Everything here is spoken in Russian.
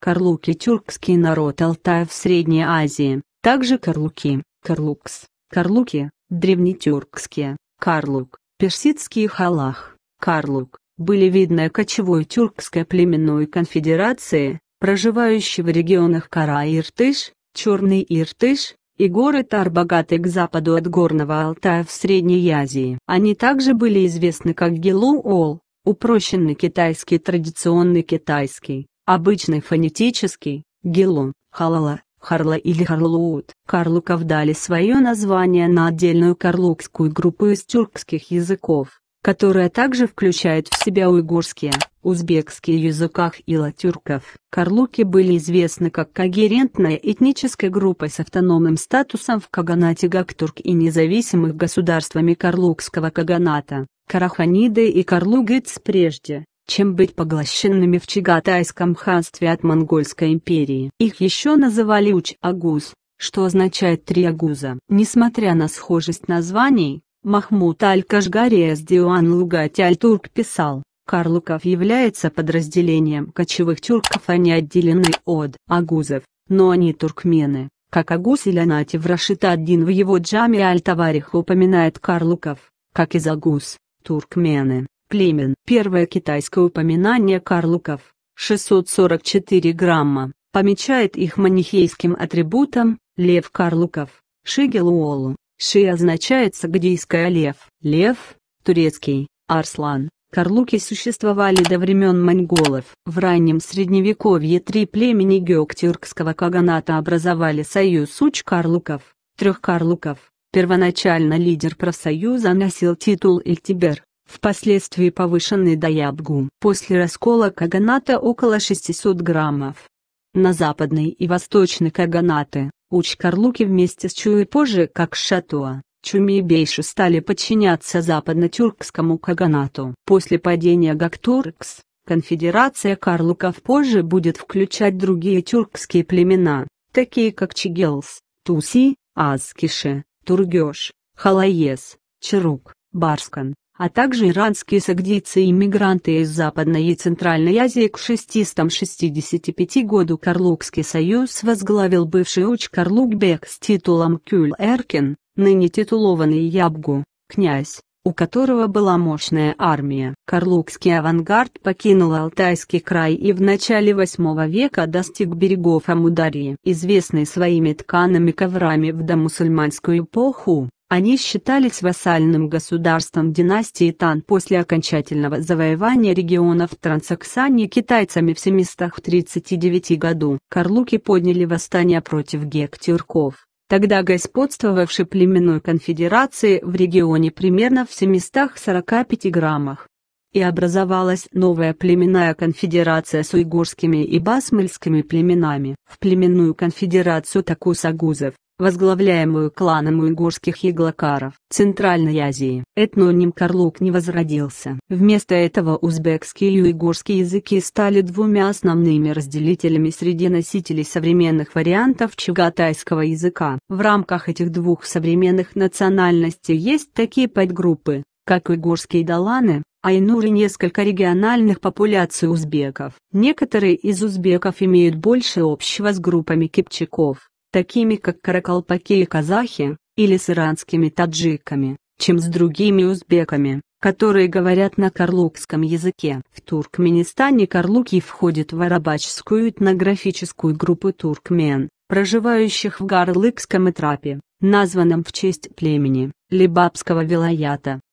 Карлуки – тюркский народ Алтая в Средней Азии, также карлуки, карлукс, карлуки, древнетюркские, карлук, персидский халах, карлук, были видны кочевой тюркской племенной конфедерации, проживающей в регионах Кара-Иртыш, Черный Иртыш, и горы Тар богаты к западу от горного Алтая в Средней Азии. Они также были известны как Гелуол, упрощенный китайский традиционный китайский, Обычный фонетический, гелон, халала, харла или харлуут. Карлуков дали свое название на отдельную карлукскую группу из тюркских языков, которая также включает в себя уйгурские, узбекские языках и латюрков. Карлуки были известны как когерентная этническая группа с автономным статусом в Каганате Гактурк и независимых государствами Карлукского Каганата, Караханиды и Карлугиц прежде чем быть поглощенными в Чагатайском ханстве от Монгольской империи. Их еще называли Уч-Агуз, что означает «три агуза». Несмотря на схожесть названий, Махмуд Аль-Кашгари Диуан Лугати Аль-Турк писал, Карлуков является подразделением кочевых тюрков, они отделены от агузов, но они туркмены. Как агуз или Нати в Рашита один в его джаме Аль-Таварих упоминает карлуков, как и загуз, туркмены племен. Первое китайское упоминание карлуков, 644 грамма, помечает их манихейским атрибутом, лев карлуков, шигелуолу, ши означает сагдийская лев, лев, турецкий, арслан. Карлуки существовали до времен монголов. В раннем средневековье три племени геоктюркского каганата образовали союз уч-карлуков, трех карлуков. Первоначально лидер профсоюза носил титул Эльтибер, впоследствии повышенный до ябгу. После раскола каганата около 600 граммов. На западной и восточной каганаты, Учкарлуки вместе с Чуи позже как Шатуа, Чуми и Бейши стали подчиняться западно-тюркскому каганату. После падения Гактуркс, конфедерация карлуков позже будет включать другие тюркские племена, такие как Чигелс, Туси, Азкиши, Тургеш, Халаес, Чарук, Барскан, а также иранские сагдийцы и иммигранты из Западной и Центральной Азии к 665 году Карлукский союз возглавил бывший уч Карлукбек с титулом Кюль-Эркин, ныне титулованный Ябгу, князь, у которого была мощная армия. Карлукский авангард покинул Алтайский край и в начале VIII века достиг берегов Амударии. Известный своими тканами коврами в домусульманскую эпоху, они считались вассальным государством династии Тан после окончательного завоевания регионов Трансаксании китайцами в 739 году. Карлуки подняли восстание против гектюрков тогда господствовавшей племенной конфедерации в регионе примерно в 745 граммах. И образовалась новая племенная конфедерация с уйгурскими и басмальскими племенами. В племенную конфедерацию такусагузов, возглавляемую кланом уйгурских яглакаров. Центральной Азии этноним Карлук не возродился. Вместо этого узбекские и уйгурские языки стали двумя основными разделителями среди носителей современных вариантов чагатайского языка. В рамках этих двух современных национальностей есть такие подгруппы, как уйгурские даланы, айнур и несколько региональных популяций узбеков. Некоторые из узбеков имеют больше общего с группами кипчаков, такими как каракалпаки и казахи, или с иранскими таджиками, чем с другими узбеками, которые говорят на карлукском языке. В Туркменистане карлуки входят в арабачскую этнографическую группу туркмен, проживающих в Гарлыкском Этрапе, названном в честь племени Либабского вилаята.